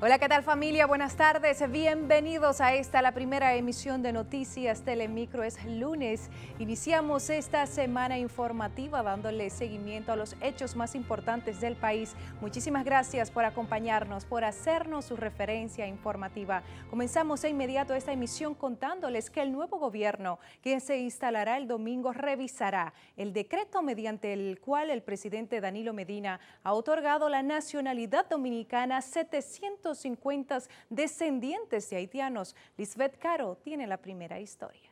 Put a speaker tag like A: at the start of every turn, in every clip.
A: Hola, ¿qué tal familia? Buenas tardes. Bienvenidos a esta, la primera emisión de Noticias Telemicro. Es lunes. Iniciamos esta semana informativa dándole seguimiento a los hechos más importantes del país. Muchísimas gracias por acompañarnos, por hacernos su referencia informativa. Comenzamos de inmediato esta emisión contándoles que el nuevo gobierno que se instalará el domingo revisará el decreto mediante el cual el presidente Danilo Medina ha otorgado la nacionalidad dominicana 700 250 descendientes de haitianos. Lisbeth Caro tiene la primera historia.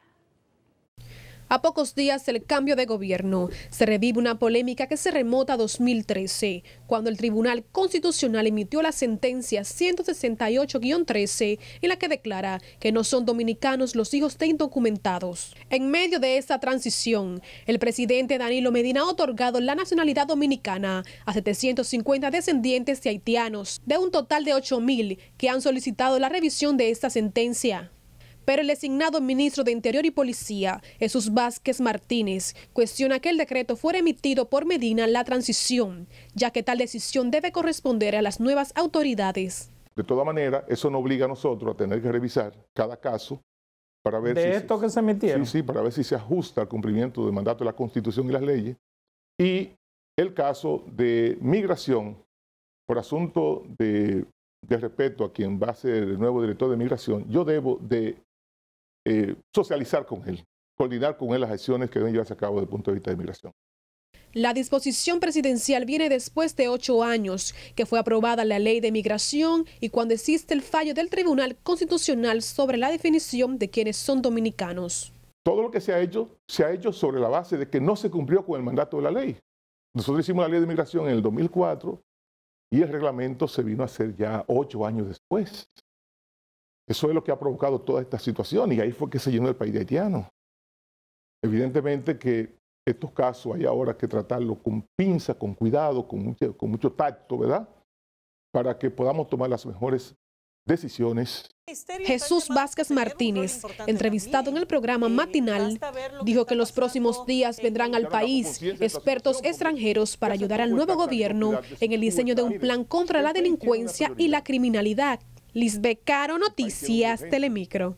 B: A pocos días del cambio de gobierno, se revive una polémica que se remota a 2013, cuando el Tribunal Constitucional emitió la sentencia 168-13, en la que declara que no son dominicanos los hijos de indocumentados. En medio de esta transición, el presidente Danilo Medina ha otorgado la nacionalidad dominicana a 750 descendientes de haitianos, de un total de 8.000 que han solicitado la revisión de esta sentencia. Pero el designado ministro de Interior y Policía, Jesús Vázquez Martínez, cuestiona que el decreto fuera emitido por Medina la transición, ya que tal decisión debe corresponder a las nuevas autoridades.
C: De toda manera, eso no obliga a nosotros a tener que revisar cada caso para ver si esto se, que se Sí, sí, para ver si se ajusta al cumplimiento del mandato de la Constitución y las leyes. Y el caso de migración, por asunto de, de respeto a quien va a ser el nuevo director de migración, yo debo de eh, socializar con él, coordinar con él las acciones que deben llevarse a cabo desde el punto de vista de inmigración.
B: La disposición presidencial viene después de ocho años que fue aprobada la ley de migración y cuando existe el fallo del Tribunal Constitucional sobre la definición de quienes son dominicanos.
C: Todo lo que se ha hecho, se ha hecho sobre la base de que no se cumplió con el mandato de la ley. Nosotros hicimos la ley de migración en el 2004 y el reglamento se vino a hacer ya ocho años después. Eso es lo que ha provocado toda esta situación y ahí fue que se llenó el país de haitiano. Evidentemente que estos casos hay ahora que tratarlos con pinza, con cuidado, con mucho, con mucho tacto, ¿verdad? Para que podamos tomar las mejores decisiones.
B: Jesús Vázquez Martínez, entrevistado en el programa eh, matinal, dijo que los próximos días vendrán al país expertos extranjeros para ayudar al nuevo gobierno en el diseño de un plan contra la delincuencia y la criminalidad Lisbecaro Noticias Telemicro.